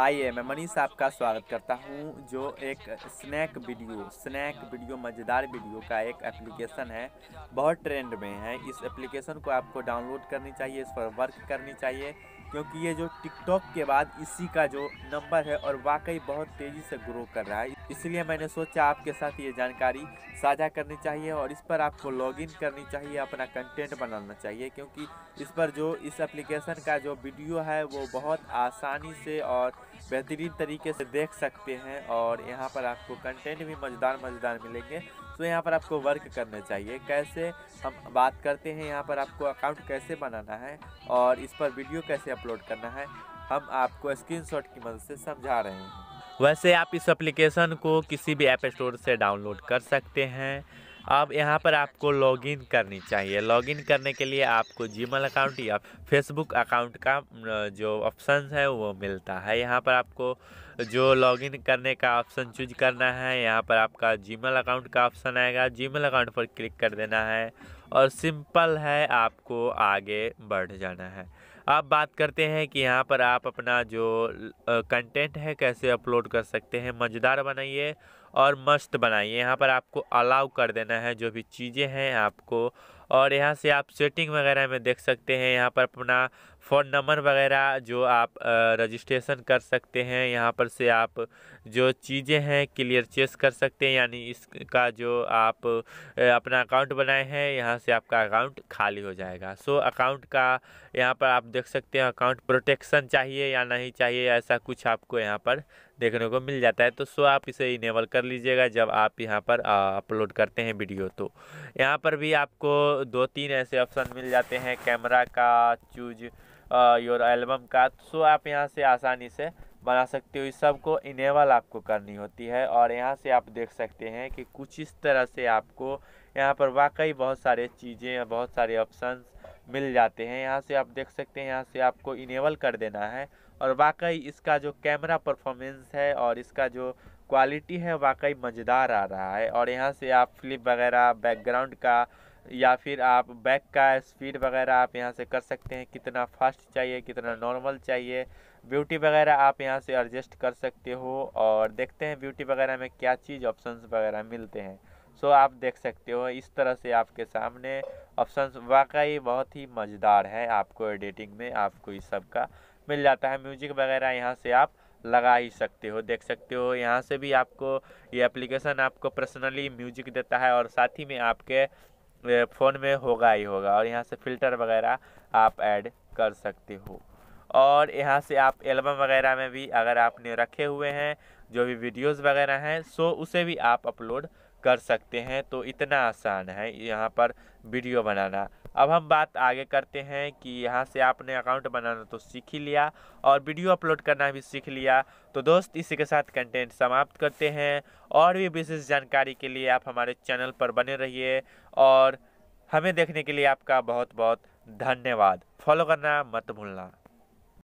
आइए मैं मनीष आपका स्वागत करता हूं जो एक स्नैक वीडियो स्नैक वीडियो मज़ेदार वीडियो का एक एप्लीकेशन है बहुत ट्रेंड में है इस एप्लीकेशन को आपको डाउनलोड करनी चाहिए इस पर वर्क करनी चाहिए क्योंकि ये जो टिकटॉक के बाद इसी का जो नंबर है और वाकई बहुत तेज़ी से ग्रो कर रहा है इसलिए मैंने सोचा आपके साथ ये जानकारी साझा करनी चाहिए और इस पर आपको लॉगिन करनी चाहिए अपना कंटेंट बनाना चाहिए क्योंकि इस पर जो इस एप्लीकेशन का जो वीडियो है वो बहुत आसानी से और बेहतरीन तरीके से देख सकते हैं और यहाँ पर आपको कंटेंट भी मज़ेदार मज़ेदार मिलेंगे तो यहाँ पर आपको वर्क करना चाहिए कैसे हम बात करते हैं यहाँ पर आपको अकाउंट कैसे बनाना है और इस पर वीडियो कैसे अपलोड करना है हम आपको स्क्रीन की मदद से समझा रहे हैं वैसे आप इस एप्लीकेशन को किसी भी ऐप स्टोर से डाउनलोड कर सकते हैं अब यहाँ पर आपको लॉगिन करनी चाहिए लॉगिन करने के लिए आपको जीमेल अकाउंट या फेसबुक अकाउंट का जो ऑप्शन है वो मिलता है यहाँ पर आपको जो लॉगिन करने का ऑप्शन चूज करना है यहाँ पर आपका जीमेल अकाउंट का ऑप्शन आएगा जीमेल अकाउंट पर क्लिक कर देना है और सिंपल है आपको आगे बढ़ जाना है अब बात करते हैं कि यहाँ पर आप अपना जो कंटेंट है कैसे अपलोड कर सकते हैं मज़ेदार बनाइए और मस्त बनाइए यहाँ पर आपको अलाउ कर देना है जो भी चीज़ें हैं आपको और यहाँ से आप सेटिंग वगैरह में देख सकते हैं यहाँ पर अपना फ़ोन नंबर वगैरह जो आप रजिस्ट्रेशन कर सकते हैं यहाँ पर से आप जो चीज़ें हैं क्लियर चेस कर सकते हैं यानी इसका जो आप अपना अकाउंट बनाए हैं यहाँ से आपका अकाउंट खाली हो जाएगा सो अकाउंट का यहाँ पर आप देख सकते हैं अकाउंट प्रोटेक्शन चाहिए या नहीं चाहिए ऐसा कुछ आपको यहाँ पर देखने को मिल जाता है तो सो आप इसे इनेबल कर लीजिएगा जब आप यहाँ पर अपलोड करते हैं वीडियो तो यहाँ पर भी आपको दो तीन ऐसे ऑप्शन मिल जाते हैं कैमरा का चूज योर एल्बम का सो आप यहाँ से आसानी से बना सकते हो इस सब को इनेबल आपको करनी होती है और यहाँ से आप देख सकते हैं कि कुछ इस तरह से आपको यहाँ पर वाकई बहुत सारे चीज़ें बहुत सारे ऑप्शन मिल जाते हैं यहाँ से आप देख सकते हैं यहाँ से आपको इनेबल कर देना है और वाकई इसका जो कैमरा परफॉर्मेंस है और इसका जो क्वालिटी है वाकई मज़ेदार आ रहा है और यहाँ से आप फ्लिप वगैरह बैकग्राउंड का या फिर आप बैक का स्पीड वगैरह आप यहाँ से कर सकते हैं कितना फास्ट चाहिए कितना नॉर्मल चाहिए ब्यूटी वगैरह आप यहाँ से एडजस्ट कर सकते हो और देखते हैं ब्यूटी वगैरह में क्या चीज़ ऑप्शंस वगैरह मिलते हैं सो so, आप देख सकते हो इस तरह से आपके सामने ऑप्शंस वाकई बहुत ही मज़ेदार है आपको एडिटिंग में आपको इस सब का मिल जाता है म्यूजिक वगैरह यहाँ से आप लगा ही सकते हो देख सकते हो यहाँ से भी आपको ये एप्लीकेशन आपको पर्सनली म्यूजिक देता है और साथ ही में आपके फ़ोन में होगा ही होगा और यहाँ से फ़िल्टर वगैरह आप ऐड कर सकते हो और यहाँ से आप एल्बम वगैरह में भी अगर आपने रखे हुए हैं जो भी वीडियोस वगैरह हैं सो उसे भी आप अपलोड कर सकते हैं तो इतना आसान है यहाँ पर वीडियो बनाना अब हम बात आगे करते हैं कि यहाँ से आपने अकाउंट बनाना तो सीख ही लिया और वीडियो अपलोड करना भी सीख लिया तो दोस्त इसी के साथ कंटेंट समाप्त करते हैं और भी विशेष जानकारी के लिए आप हमारे चैनल पर बने रहिए और हमें देखने के लिए आपका बहुत बहुत धन्यवाद फॉलो करना मत भूलना